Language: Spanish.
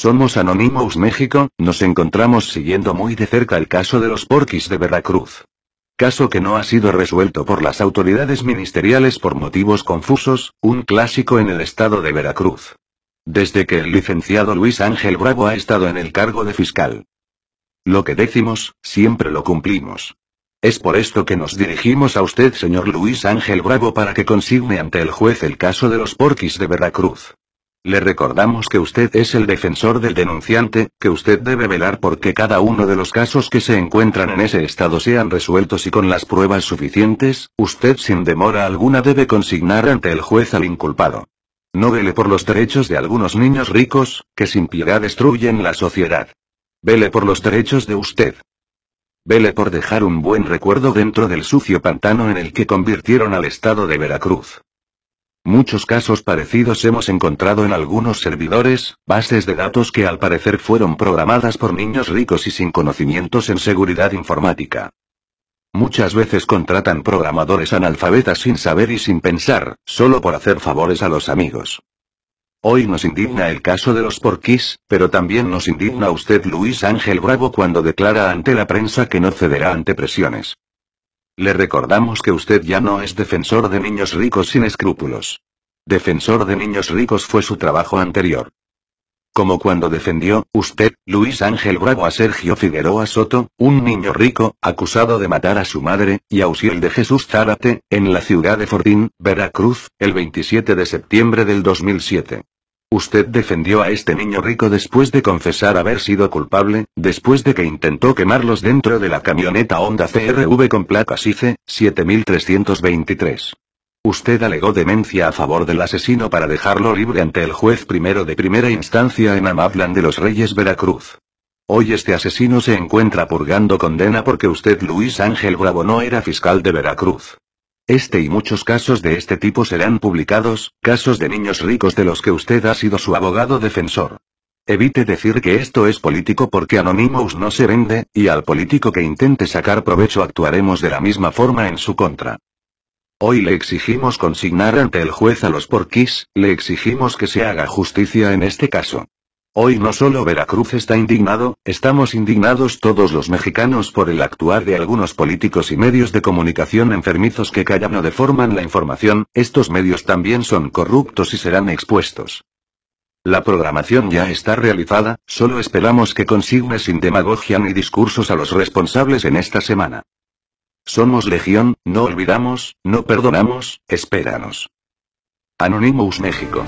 Somos Anonymous México, nos encontramos siguiendo muy de cerca el caso de los porquis de Veracruz. Caso que no ha sido resuelto por las autoridades ministeriales por motivos confusos, un clásico en el estado de Veracruz. Desde que el licenciado Luis Ángel Bravo ha estado en el cargo de fiscal. Lo que decimos, siempre lo cumplimos. Es por esto que nos dirigimos a usted, señor Luis Ángel Bravo, para que consigne ante el juez el caso de los porquis de Veracruz. Le recordamos que usted es el defensor del denunciante, que usted debe velar porque cada uno de los casos que se encuentran en ese estado sean resueltos y con las pruebas suficientes, usted sin demora alguna debe consignar ante el juez al inculpado. No vele por los derechos de algunos niños ricos, que sin piedad destruyen la sociedad. Vele por los derechos de usted. Vele por dejar un buen recuerdo dentro del sucio pantano en el que convirtieron al estado de Veracruz. Muchos casos parecidos hemos encontrado en algunos servidores, bases de datos que al parecer fueron programadas por niños ricos y sin conocimientos en seguridad informática. Muchas veces contratan programadores analfabetas sin saber y sin pensar, solo por hacer favores a los amigos. Hoy nos indigna el caso de los porquis, pero también nos indigna usted Luis Ángel Bravo cuando declara ante la prensa que no cederá ante presiones. Le recordamos que usted ya no es defensor de niños ricos sin escrúpulos. Defensor de niños ricos fue su trabajo anterior. Como cuando defendió, usted, Luis Ángel Bravo a Sergio Figueroa Soto, un niño rico, acusado de matar a su madre, y a Usiel de Jesús Zárate, en la ciudad de Fortín, Veracruz, el 27 de septiembre del 2007. Usted defendió a este niño rico después de confesar haber sido culpable, después de que intentó quemarlos dentro de la camioneta Honda CRV con placas IC 7323. Usted alegó demencia a favor del asesino para dejarlo libre ante el juez primero de primera instancia en Amablan de los Reyes Veracruz. Hoy este asesino se encuentra purgando condena porque usted Luis Ángel Bravo no era fiscal de Veracruz. Este y muchos casos de este tipo serán publicados, casos de niños ricos de los que usted ha sido su abogado defensor. Evite decir que esto es político porque Anonymous no se vende, y al político que intente sacar provecho actuaremos de la misma forma en su contra. Hoy le exigimos consignar ante el juez a los porquis, le exigimos que se haga justicia en este caso. Hoy no solo Veracruz está indignado, estamos indignados todos los mexicanos por el actuar de algunos políticos y medios de comunicación enfermizos que callan o deforman la información, estos medios también son corruptos y serán expuestos. La programación ya está realizada, solo esperamos que consigne sin demagogia ni discursos a los responsables en esta semana. Somos legión, no olvidamos, no perdonamos, espéranos. Anonymous México.